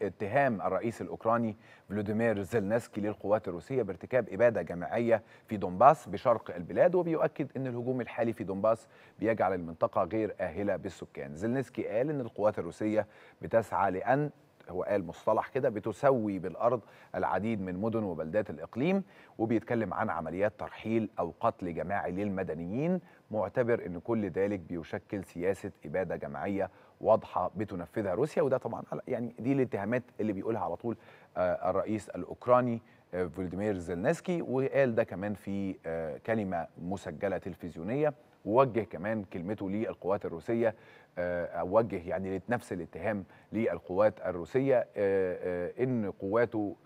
اتهام الرئيس الاوكراني فلوديمير زيلنسكي للقوات الروسيه بارتكاب اباده جماعيه في دونباس بشرق البلاد وبيؤكد ان الهجوم الحالي في دونباس بيجعل المنطقه غير اهله بالسكان. زيلنسكي قال ان القوات الروسيه بتسعى لان هو قال مصطلح كده بتسوي بالارض العديد من مدن وبلدات الاقليم وبيتكلم عن عمليات ترحيل او قتل جماعي للمدنيين معتبر ان كل ذلك بيشكل سياسه اباده جماعيه واضحه بتنفذها روسيا وده طبعا يعني دي الاتهامات اللي بيقولها على طول آه، الرئيس الاوكراني آه، فولديمير زيلنسكي وقال ده كمان في آه، كلمه مسجله تلفزيونيه ووجه كمان كلمته للقوات الروسيه وجه يعني نفس الاتهام للقوات الروسيه ان قواته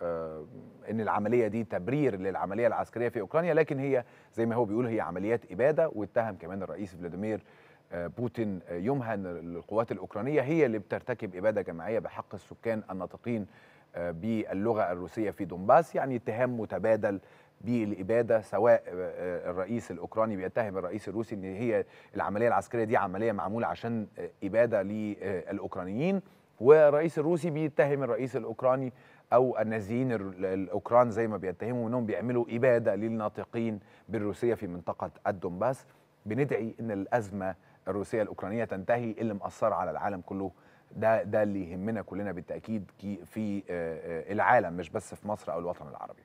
ان العمليه دي تبرير للعمليه العسكريه في اوكرانيا لكن هي زي ما هو بيقول هي عمليات اباده واتهم كمان الرئيس فلاديمير آه، بوتين ان آه، القوات الأوكرانية هي اللي بترتكب إبادة جماعية بحق السكان الناطقين آه، باللغة الروسية في دونباس يعني اتهام متبادل بالإبادة سواء الرئيس الأوكراني بيتهم الرئيس الروسي أن هي العملية العسكرية دي عملية معمولة عشان إبادة للأوكرانيين والرئيس الروسي بيتهم الرئيس الأوكراني او النازيين الاوكران زي ما بيتهموا انهم بيعملوا اباده للناطقين بالروسيه في منطقه الدنباس بندعي ان الازمه الروسيه الاوكرانيه تنتهي إيه اللي مأثره على العالم كله ده ده اللي يهمنا كلنا بالتاكيد في آه، آه، العالم مش بس في مصر او الوطن العربي